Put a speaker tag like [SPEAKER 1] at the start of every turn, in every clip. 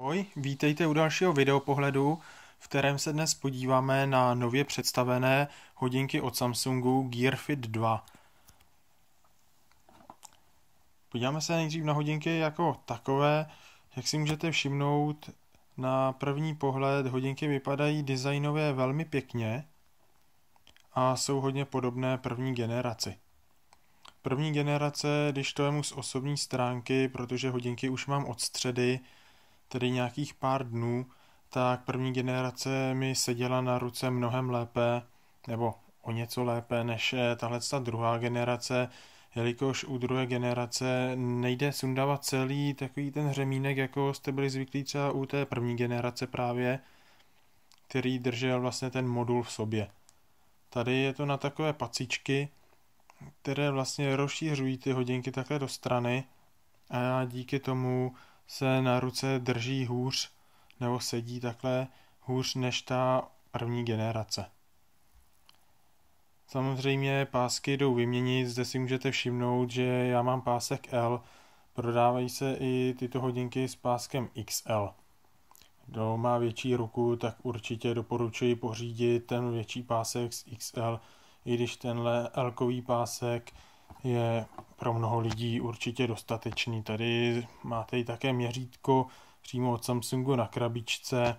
[SPEAKER 1] Ahoj, vítejte u dalšího videopohledu, v kterém se dnes podíváme na nově představené hodinky od Samsungu Gear Fit 2. Podíváme se nejdřív na hodinky jako takové. Jak si můžete všimnout, na první pohled hodinky vypadají designově velmi pěkně a jsou hodně podobné první generaci. První generace, když to je mu z osobní stránky, protože hodinky už mám od středy, tedy nějakých pár dnů, tak první generace mi seděla na ruce mnohem lépe, nebo o něco lépe než eh, tahle ta druhá generace, jelikož u druhé generace nejde sundávat celý takový ten hřemínek jako jste byli zvyklí třeba u té první generace právě, který držel vlastně ten modul v sobě. Tady je to na takové pacičky, které vlastně rozšířují ty hodinky takhle do strany a díky tomu se na ruce drží hůř nebo sedí takhle hůř než ta první generace. Samozřejmě pásky jdou vyměnit, zde si můžete všimnout, že já mám pásek L, prodávají se i tyto hodinky s páskem XL. Kdo má větší ruku, tak určitě doporučuji pořídit ten větší pásek z XL, i když tenhle l pásek je pro mnoho lidí určitě dostatečný. Tady máte i také měřítko přímo od Samsungu na krabičce,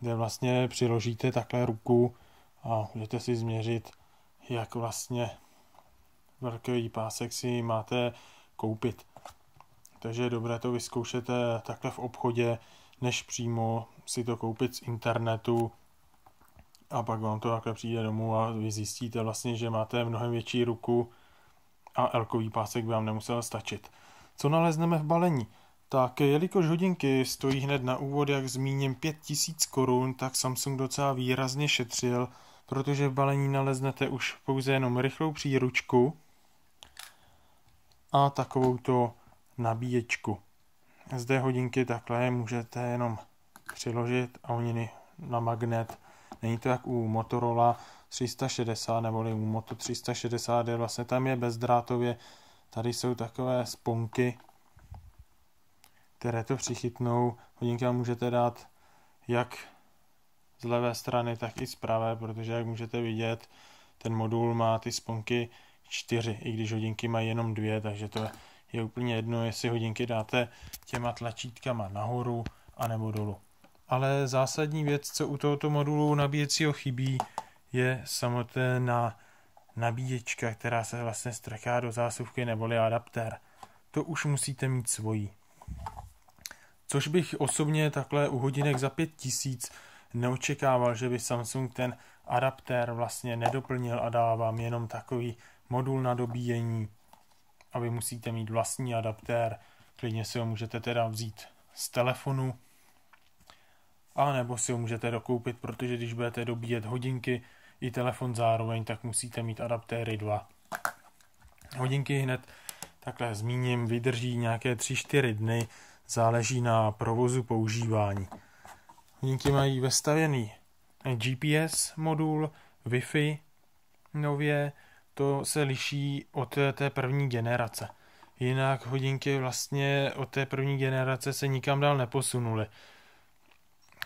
[SPEAKER 1] kde vlastně přiložíte takhle ruku a můžete si změřit, jak vlastně velký pásek si máte koupit. Takže je dobré to vyzkoušet eh, takhle v obchodě, než přímo si to koupit z internetu a pak vám to takhle přijde domů a vy zjistíte vlastně, že máte mnohem větší ruku, a elkový pásek by vám nemusel stačit. Co nalezneme v balení? Tak jelikož hodinky stojí hned na úvod, jak zmíním, 5000 korun, tak Samsung docela výrazně šetřil, protože v balení naleznete už pouze jenom rychlou příručku a takovouto nabíječku. Zde hodinky takhle můžete jenom přiložit a oni na magnet. Není to jak u Motorola, 360 neboli Moto 360 je vlastně tam je bezdrátově. Tady jsou takové sponky, které to přichytnou. Hodinka můžete dát jak z levé strany, tak i z pravé, protože jak můžete vidět, ten modul má ty sponky čtyři, i když hodinky mají jenom dvě, takže to je úplně jedno, jestli hodinky dáte těma tlačítkama nahoru anebo dolů. Ale zásadní věc, co u tohoto modulu nabíjecího chybí, je samotná nabíječka, která se vlastně strká do zásuvky neboli adaptér. To už musíte mít svojí. Což bych osobně takhle u hodinek za 5000 neočekával, že by Samsung ten adaptér vlastně nedoplnil a dá vám jenom takový modul na dobíjení a vy musíte mít vlastní adaptér, klidně si ho můžete teda vzít z telefonu a nebo si ho můžete dokoupit, protože když budete dobíjet hodinky, i telefon zároveň, tak musíte mít adaptéry dva. Hodinky hned takhle zmíním, vydrží nějaké 3-4 dny, záleží na provozu používání. Hodinky mají vestavěný GPS modul, Wi-Fi nově, to se liší od té první generace. Jinak hodinky vlastně od té první generace se nikam dál neposunuly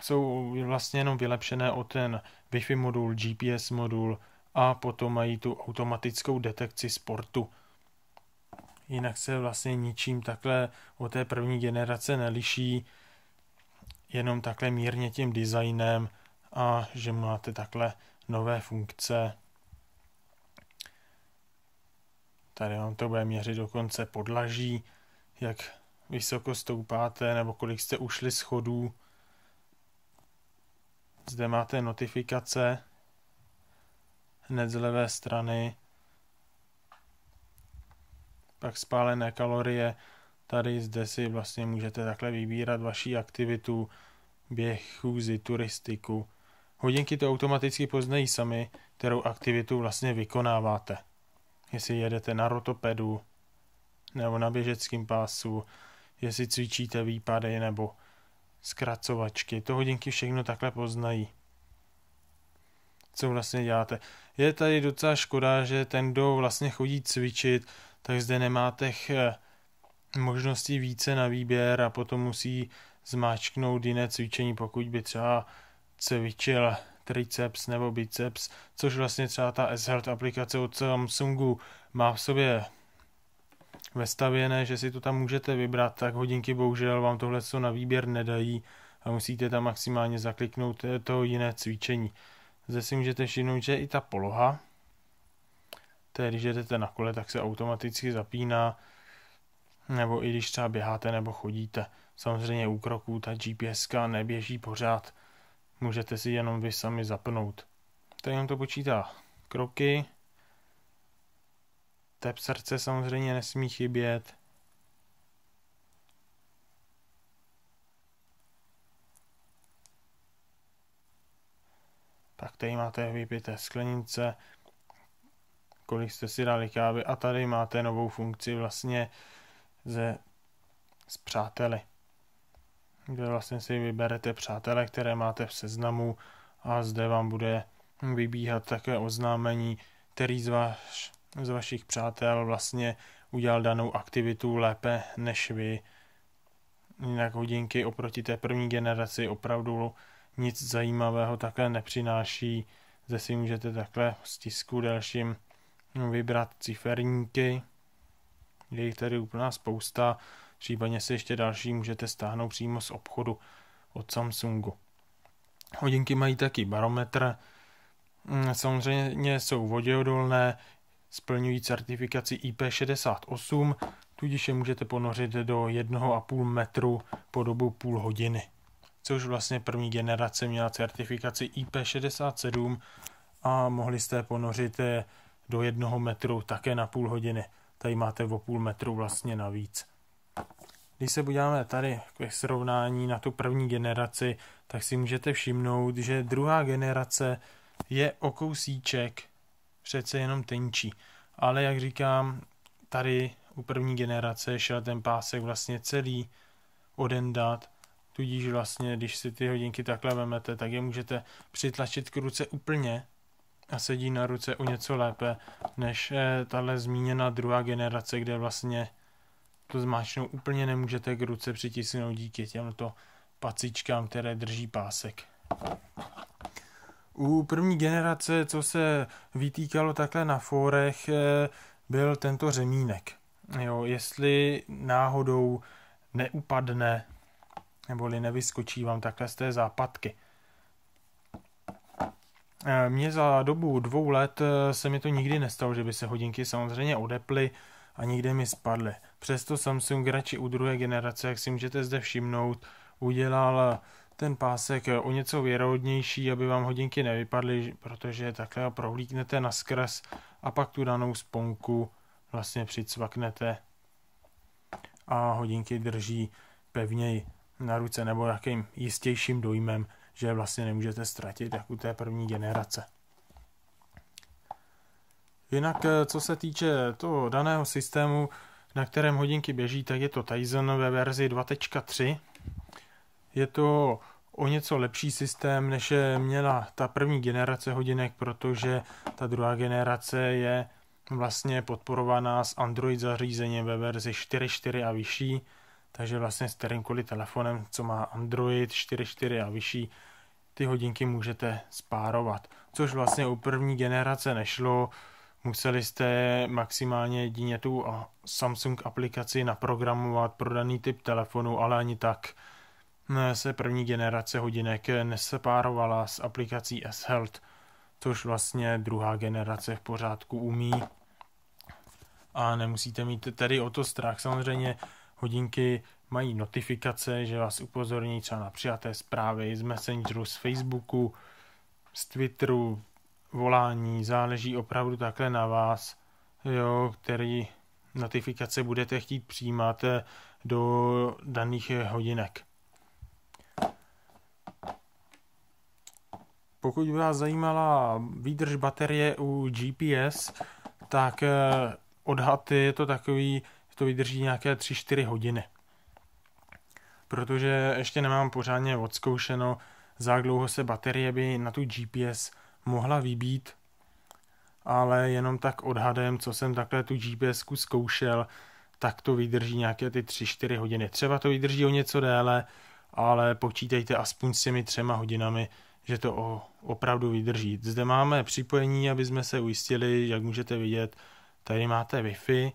[SPEAKER 1] jsou vlastně jenom vylepšené o ten Wi-Fi modul, GPS modul a potom mají tu automatickou detekci sportu. Jinak se vlastně ničím takhle o té první generace neliší, jenom takhle mírně tím designem a že máte takhle nové funkce. Tady vám to bude měřit dokonce podlaží, jak vysoko stoupáte nebo kolik jste ušli schodů. Zde máte notifikace hned z levé strany. Pak spálené kalorie. Tady zde si vlastně můžete takhle vybírat vaši aktivitu, běh, chůzi, turistiku. Hodinky to automaticky poznají sami, kterou aktivitu vlastně vykonáváte. Jestli jedete na rotopedu, nebo na běžeckém pásu, jestli cvičíte výpady, nebo zkracovačky. To hodinky všechno takhle poznají. Co vlastně děláte? Je tady docela škoda, že ten, kdo vlastně chodí cvičit, tak zde nemá těch eh, možností více na výběr a potom musí zmáčknout jiné cvičení, pokud by třeba cvičil triceps nebo biceps, což vlastně třeba ta s aplikace od Samsungu má v sobě vestavěné, že si to tam můžete vybrat, tak hodinky bohužel vám tohle co na výběr nedají a musíte tam maximálně zakliknout eh, to jiné cvičení. Zde si můžete všimnout, že i ta poloha, to když jedete na kole, tak se automaticky zapíná, nebo i když třeba běháte nebo chodíte. Samozřejmě u kroků ta GPS neběží pořád, můžete si jenom vy sami zapnout. Tady nám to počítá kroky, Tep srdce samozřejmě nesmí chybět. Tak tady máte vypité sklenice, kolik jste si dali kávy a tady máte novou funkci vlastně ze s přáteli, kde vlastně si vyberete přátele, které máte v seznamu a zde vám bude vybíhat také oznámení, který z vás z vašich přátel vlastně udělal danou aktivitu lépe než vy. Jinak hodinky oproti té první generaci opravdu nic zajímavého takhle nepřináší. Zde si můžete takhle z tisku dalším vybrat ciferníky. Je jich tady úplná spousta. Případně si ještě další můžete stáhnout přímo z obchodu od Samsungu. Hodinky mají taky barometr, samozřejmě jsou voděodolné, splňují certifikaci IP68, tudíž je můžete ponořit do 1,5 metru po dobu půl hodiny. Což vlastně první generace měla certifikaci IP67 a mohli jste ponořit do 1 metru také na půl hodiny. Tady máte o půl metru vlastně navíc. Když se podíváme tady k srovnání na tu první generaci, tak si můžete všimnout, že druhá generace je o kousíček přece jenom tenčí. Ale jak říkám, tady u první generace šel ten pásek vlastně celý odendat, tudíž vlastně, když si ty hodinky takhle vemete, tak je můžete přitlačit k ruce úplně a sedí na ruce o něco lépe, než eh, tahle zmíněná druhá generace, kde vlastně to zmáčnou úplně nemůžete k ruce přitisnout díky těmto pacičkám, které drží pásek. U první generace, co se vytýkalo takhle na fórech, eh, byl tento řemínek. Jo, jestli náhodou neupadne, neboli nevyskočí vám takhle z té západky. Eh, mně za dobu dvou let eh, se mi to nikdy nestalo, že by se hodinky samozřejmě odeply a nikde mi spadly. Přesto Samsung radši u druhé generace, jak si můžete zde všimnout, udělal ten pásek eh, o něco věrohodnější, aby vám hodinky nevypadly, protože takhle ho prohlíknete na a pak tu danou sponku vlastně přicvaknete a hodinky drží pevněji na ruce nebo jakým jistějším dojmem, že vlastně nemůžete ztratit jak u té první generace. Jinak eh, co se týče toho daného systému, na kterém hodinky běží, tak je to Tizen ve verzi 2.3, je to o něco lepší systém, než je měla ta první generace hodinek, protože ta druhá generace je vlastně podporovaná s Android zařízením ve verzi 4.4 a vyšší, takže vlastně s kterýmkoliv telefonem, co má Android 4.4 a vyšší, ty hodinky můžete spárovat. Což vlastně u první generace nešlo, museli jste maximálně jedině tu Samsung aplikaci naprogramovat pro daný typ telefonu, ale ani tak se první generace hodinek nesepárovala s aplikací S-Health, což vlastně druhá generace v pořádku umí a nemusíte mít tedy o to strach. Samozřejmě hodinky mají notifikace, že vás upozorní třeba na přijaté zprávy z Messengeru, z Facebooku, z Twitteru, volání, záleží opravdu takhle na vás, jo, který notifikace budete chtít přijímat do daných hodinek. Pokud by vás zajímala výdrž baterie u GPS, tak eh, odhad je to takový, že to vydrží nějaké 3-4 hodiny. Protože ještě nemám pořádně odzkoušeno, za dlouho se baterie by na tu GPS mohla vybít, ale jenom tak odhadem, co jsem takhle tu GPS zkoušel, tak to vydrží nějaké ty 3-4 hodiny. Třeba to vydrží o něco déle, ale počítejte aspoň s těmi třema hodinami, že to opravdu vydrží. Zde máme připojení, aby jsme se ujistili, jak můžete vidět, tady máte Wi-Fi,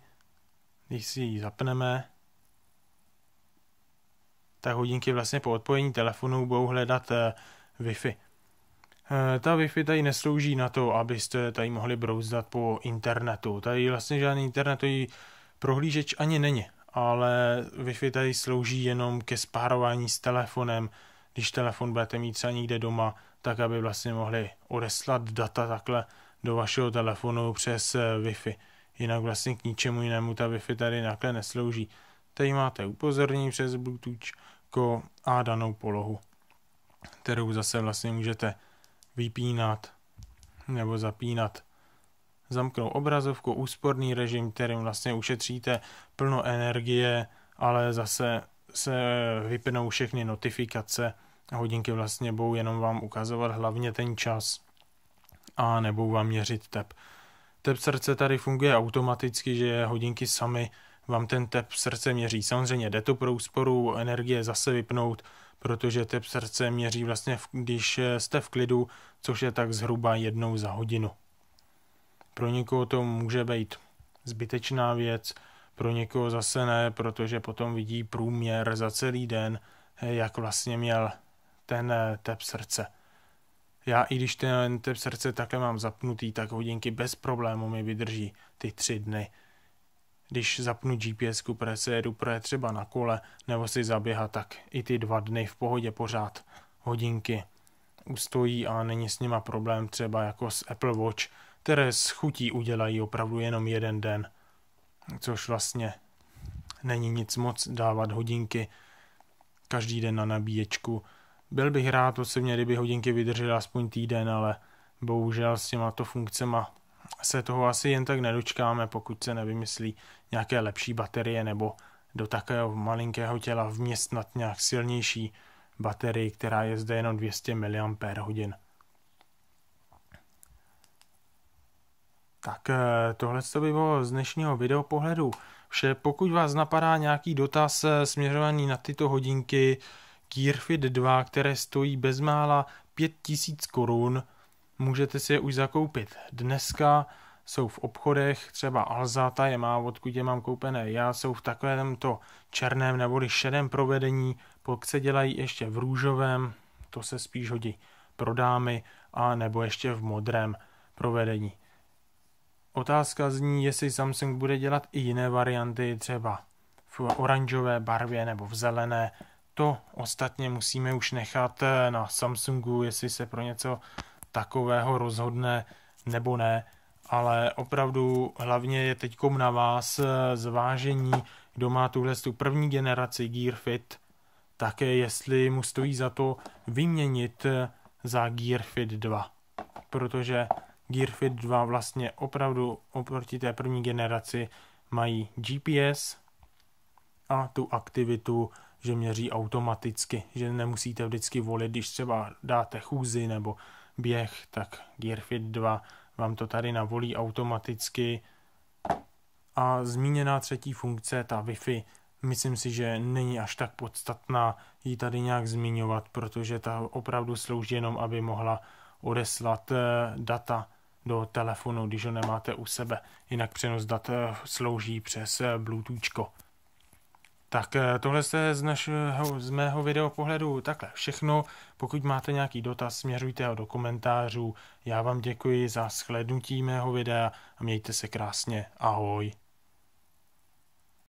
[SPEAKER 1] když si ji zapneme, tak hodinky vlastně po odpojení telefonu budou hledat eh, Wi-Fi. Eh, ta Wi-Fi tady neslouží na to, abyste tady mohli brouzdat po internetu. Tady vlastně žádný internetový prohlížeč ani není, ale Wi-Fi tady slouží jenom ke spárování s telefonem, když telefon budete mít třeba někde doma, tak aby vlastně mohli odeslat data takhle do vašeho telefonu přes eh, Wi-Fi. Jinak vlastně k ničemu jinému ta Wi-Fi tady takhle neslouží. Tady máte upozornění přes Bluetooth a danou polohu, kterou zase vlastně můžete vypínat nebo zapínat. Zamknou obrazovku, úsporný režim, kterým vlastně ušetříte plno energie, ale zase se vypnou všechny notifikace a hodinky vlastně budou jenom vám ukazovat hlavně ten čas a nebudou vám měřit tep. Tep srdce tady funguje automaticky, že hodinky sami vám ten tep srdce měří. Samozřejmě jde to pro úsporu energie zase vypnout, protože tep srdce měří vlastně, když eh, jste v klidu, což je tak zhruba jednou za hodinu. Pro někoho to může být zbytečná věc, pro někoho zase ne, protože potom vidí průměr za celý den, eh, jak vlastně měl ten eh, tep srdce. Já i když ten tep srdce také mám zapnutý, tak hodinky bez problému mi vydrží ty tři dny. Když zapnu GPS, protože se jedu pro třeba na kole nebo si zaběhat, tak i ty dva dny v pohodě pořád hodinky ustojí a není s nima problém třeba jako s Apple Watch, které s chutí udělají opravdu jenom jeden den. Což vlastně není nic moc dávat hodinky každý den na nabíječku, byl bych rád osobně, kdyby hodinky vydržely aspoň týden, ale bohužel s těma to funkcema se toho asi jen tak nedočkáme, pokud se nevymyslí nějaké lepší baterie nebo do takového malinkého těla vměstnat nějak silnější baterii, která je zde jenom 200 mAh. Tak eh, tohle to by bylo z dnešního videopohledu vše. Pokud vás napadá nějaký dotaz eh, směřovaný na tyto hodinky, Kirfit 2, které stojí bezmála 5000 korun, můžete si je už zakoupit dneska, jsou v obchodech, třeba Alzata je má, odkud je mám koupené já, jsou v takovém to černém nebo šedém provedení, pokud se dělají ještě v růžovém, to se spíš hodí pro dámy, a nebo ještě v modrém provedení. Otázka zní, jestli Samsung bude dělat i jiné varianty, třeba v oranžové barvě nebo v zelené, to ostatně musíme už nechat eh, na Samsungu, jestli se pro něco takového rozhodne nebo ne, ale opravdu hlavně je teď na vás eh, zvážení, kdo má tuhle tu první generaci Gear Fit, také jestli mu stojí za to vyměnit eh, za Gear Fit 2, protože Gear Fit 2 vlastně opravdu oproti té první generaci mají GPS a tu aktivitu že měří automaticky, že nemusíte vždycky volit, když třeba dáte chůzi nebo běh, tak Gearfit 2 vám to tady navolí automaticky. A zmíněná třetí funkce, ta Wi-Fi, myslím si, že není až tak podstatná ji tady nějak zmiňovat, protože ta opravdu slouží jenom, aby mohla odeslat eh, data do telefonu, když ho nemáte u sebe. Jinak přenos dat eh, slouží přes eh, Bluetooth. Tak eh, tohle je z, našeho, z mého videopohledu takhle všechno. Pokud máte nějaký dotaz, směřujte ho do komentářů. Já vám děkuji za shlednutí mého videa a mějte se krásně. Ahoj.